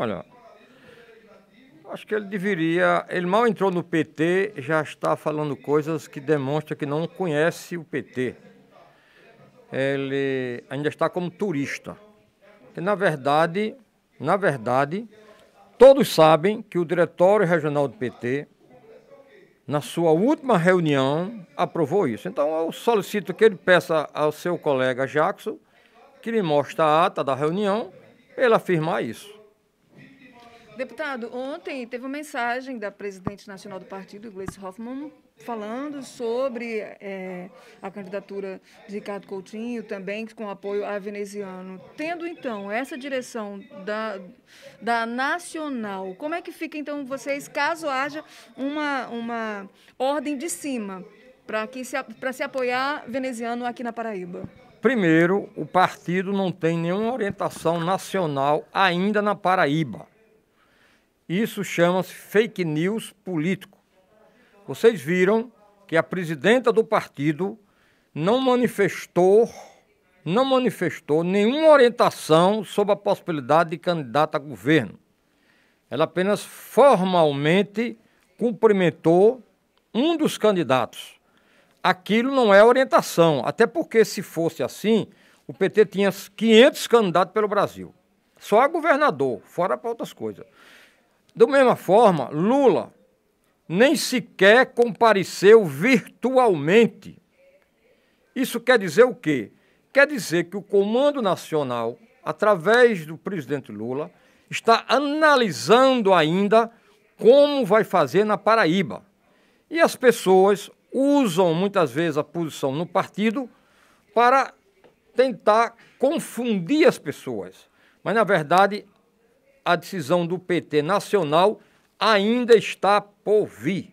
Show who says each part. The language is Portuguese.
Speaker 1: Olha, acho que ele deveria. Ele mal entrou no PT, já está falando coisas que demonstram que não conhece o PT. Ele ainda está como turista. Porque, na verdade, na verdade, todos sabem que o Diretório Regional do PT, na sua última reunião, aprovou isso. Então, eu solicito que ele peça ao seu colega Jackson que lhe mostre a ata da reunião para ele afirmar isso.
Speaker 2: Deputado, ontem teve uma mensagem da presidente nacional do partido, Gleice Hoffmann, falando sobre é, a candidatura de Ricardo Coutinho, também com apoio a veneziano. Tendo, então, essa direção da, da nacional, como é que fica, então, vocês, caso haja uma, uma ordem de cima para se, se apoiar veneziano aqui na Paraíba?
Speaker 1: Primeiro, o partido não tem nenhuma orientação nacional ainda na Paraíba. Isso chama-se fake news político. Vocês viram que a presidenta do partido não manifestou, não manifestou nenhuma orientação sobre a possibilidade de candidata a governo. Ela apenas formalmente cumprimentou um dos candidatos. Aquilo não é orientação, até porque se fosse assim, o PT tinha 500 candidatos pelo Brasil. Só a governador, fora para outras coisas. Da mesma forma, Lula nem sequer compareceu virtualmente. Isso quer dizer o quê? Quer dizer que o Comando Nacional, através do presidente Lula, está analisando ainda como vai fazer na Paraíba. E as pessoas usam muitas vezes a posição no partido para tentar confundir as pessoas. Mas, na verdade, a decisão do PT nacional ainda está por vir.